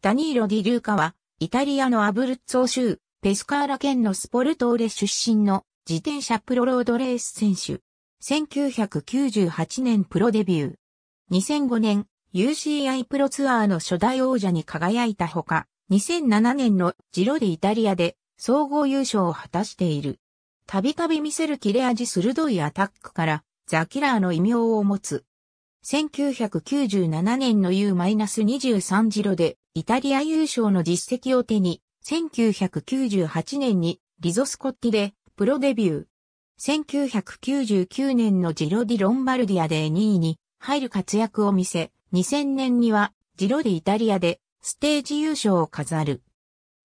ダニーロ・ディ・リューカは、イタリアのアブルッツォ州、ペスカーラ県のスポルトーレ出身の自転車プロロードレース選手。1998年プロデビュー。2005年 UCI プロツアーの初代王者に輝いたほか、2007年のジロディイタリアで総合優勝を果たしている。たびたび見せる切れ味鋭いアタックからザ・キラーの異名を持つ。1997年の U-23 ジロでイタリア優勝の実績を手に、1998年にリゾスコッティでプロデビュー。1999年のジロディ・ロンバルディアで2位に入る活躍を見せ、2000年にはジロディ・イタリアでステージ優勝を飾る。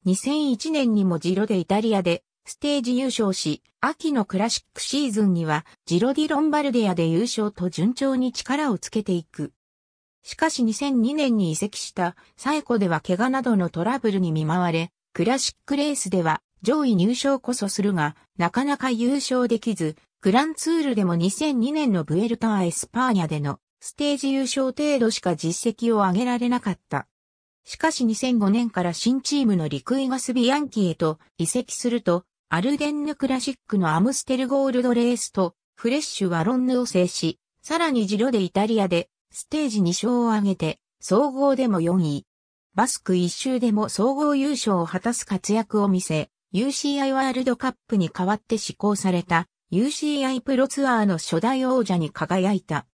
2001年にもジロディ・イタリアでステージ優勝し、秋のクラシックシーズンにはジロディ・ロンバルディアで優勝と順調に力をつけていく。しかし2002年に移籍したサエコでは怪我などのトラブルに見舞われ、クラシックレースでは上位入賞こそするが、なかなか優勝できず、グランツールでも2002年のブエルターエスパーニャでのステージ優勝程度しか実績を上げられなかった。しかし2005年から新チームのリクイガスビアンキへと移籍すると、アルデンヌクラシックのアムステルゴールドレースとフレッシュワロンヌを制し、さらにジロでイタリアでステージ2勝を挙げて、総合でも4位。バスク1周でも総合優勝を果たす活躍を見せ、UCI ワールドカップに代わって施行された UCI プロツアーの初代王者に輝いた。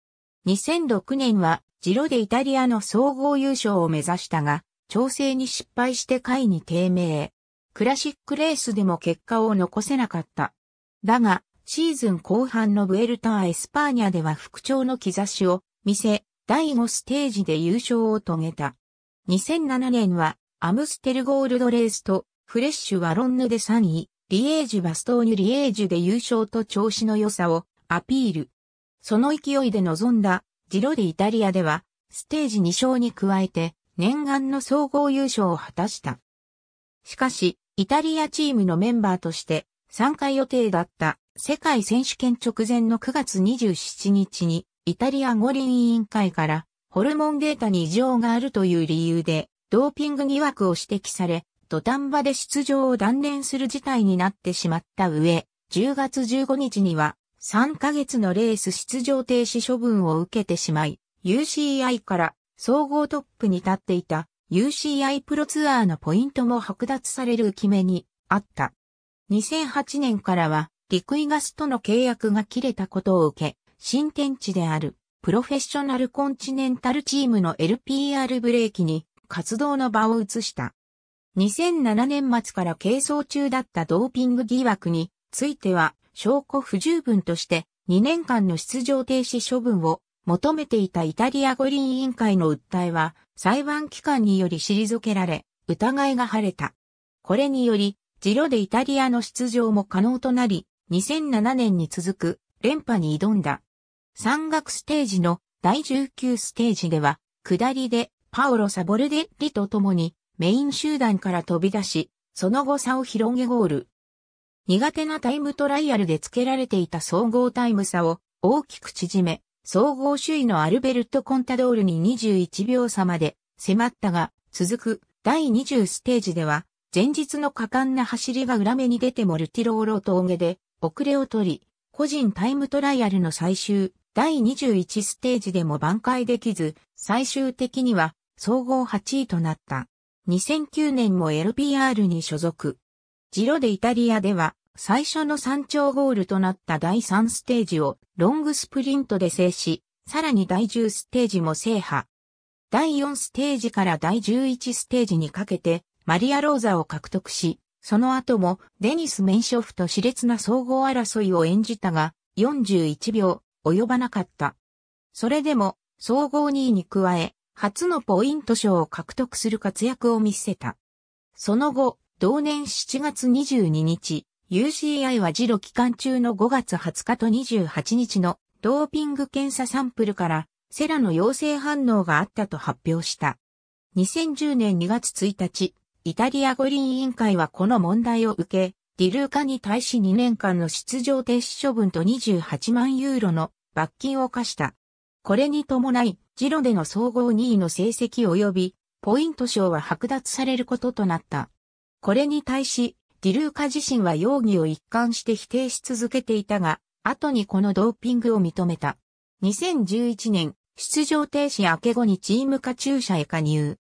2006年はジロでイタリアの総合優勝を目指したが、調整に失敗して下位に低迷。クラシックレースでも結果を残せなかった。だが、シーズン後半のブエルターエスパーニャでは復調の兆しを見せ、第5ステージで優勝を遂げた。2007年はアムステルゴールドレースとフレッシュワロンヌで3位、リエージュバストーニュリエージュで優勝と調子の良さをアピール。その勢いで臨んだジロディイタリアではステージ2勝に加えて念願の総合優勝を果たした。しかし、イタリアチームのメンバーとして参加予定だった世界選手権直前の9月27日にイタリア五輪委員会から、ホルモンデータに異常があるという理由で、ドーピング疑惑を指摘され、土壇場で出場を断念する事態になってしまった上、10月15日には、3ヶ月のレース出場停止処分を受けてしまい、UCI から総合トップに立っていた UCI プロツアーのポイントも剥奪される決めにあった。2008年からは陸井ガスとの契約が切れたことを受け、新天地であるプロフェッショナルコンチネンタルチームの LPR ブレーキに活動の場を移した。2007年末から係争中だったドーピング疑惑については証拠不十分として2年間の出場停止処分を求めていたイタリア五輪委員会の訴えは裁判機関により退けられ疑いが晴れた。これによりジロでイタリアの出場も可能となり2007年に続く連覇に挑んだ。山岳ステージの第19ステージでは、下りでパオロ・サボルデッリと共にメイン集団から飛び出し、その後差を広げゴール。苦手なタイムトライアルで付けられていた総合タイム差を大きく縮め、総合首位のアルベルト・コンタドールに21秒差まで迫ったが、続く第20ステージでは、前日の果敢な走りが裏目に出てモルティローロ峠で遅れを取り、個人タイムトライアルの最終第21ステージでも挽回できず、最終的には総合8位となった。2009年も LPR に所属。ジロでイタリアでは最初の山頂ゴールとなった第3ステージをロングスプリントで制し、さらに第10ステージも制覇。第4ステージから第11ステージにかけてマリア・ローザを獲得し、その後もデニス・メンショフと熾烈な総合争いを演じたが、41秒及ばなかった。それでも、総合2位に加え、初のポイント賞を獲得する活躍を見せた。その後、同年7月22日、UCI は自路期間中の5月20日と28日のドーピング検査サンプルからセラの陽性反応があったと発表した。2010年2月1日、イタリア五輪委員会はこの問題を受け、ディルーカに対し2年間の出場停止処分と28万ユーロの罰金を課した。これに伴い、ジロでの総合2位の成績及び、ポイント賞は剥奪されることとなった。これに対し、ディルーカ自身は容疑を一貫して否定し続けていたが、後にこのドーピングを認めた。2011年、出場停止明け後にチーム課注射へ加入。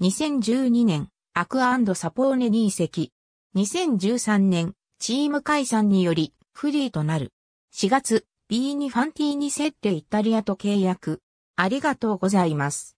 2012年、アクアサポーネに移籍。2013年、チーム解散により、フリーとなる。4月、B にファンティーニッ定イタリアと契約。ありがとうございます。